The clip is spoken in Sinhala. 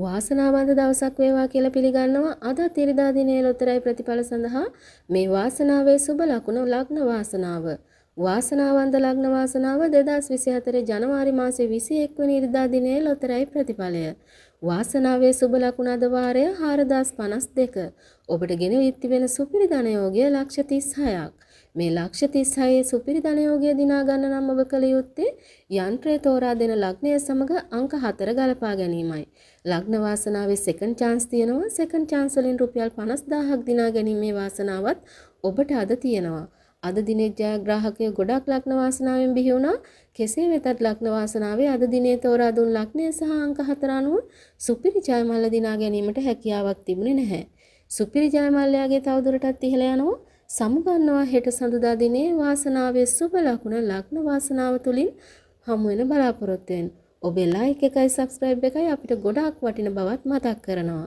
වාසනාවන්ත දවසක් වේවා කියලා පිළිගන්නවා අද තිරදා දිනේ ලොතරැයි ප්‍රතිඵල සඳහා මේ වාසනාවේ සුබ ලකුණ ලග්න වාසනාව වාසනාවන්ත ලග්න වාසනාව 2024 ජනවාරි මාසේ 21 වෙනි ඉරිදා දිනයේ ලොතරැයි ප්‍රතිඵලය. වාසනාවේ සුබ ලකුණ අද වාරය 4052. ඔබට ගෙන ඉති වෙන සුපිරි ධන යෝගය ලක්ෂ 36ක්. මේ ලක්ෂ 36ේ සුපිරි ධන යෝගය දිනා ගන්න නම් ඔබ කල යුත්තේ යන්ත්‍රය තෝරා දෙන ලග්නය සමග අංක 4 ගලපා ගැනීමයි. ලග්න වාසනාවේ සෙකන්ඩ් chance තියෙනවා. සෙකන්ඩ් chance වලින් රුපියල් 50000ක් දිනා ගැනීමේ වාසනාවත් ඔබට අද තියෙනවා. අද දිනේ ජයග්‍රාහකය ගොඩක් ලග්න වාසනාවෙන් බිහි වුණා. කෙසේ වෙතත් ලග්න වාසනාවේ අද දිනේ තෝරා දුන් ලග්නය සහ අංක 4 අනුව සුපිරි ජයමල්ල දිනා ගැනීමට හැකියාවක් තිබුණේ නැහැ. සුපිරි ජයමල්ලයාගේ තවදුරටත් ඉහළ යනවා. සමුගන්නවා හෙට සඳුදා දිනේ වාසනාවේ සුබ ලකුණ ලග්න වාසනාව තුලින් හමු වෙන බලාපොරොත්තු වෙන. ඔබේ ලයික් එකයි subscribe එකයි අපිට ගොඩාක් වටින බවත් මතක් කරනවා.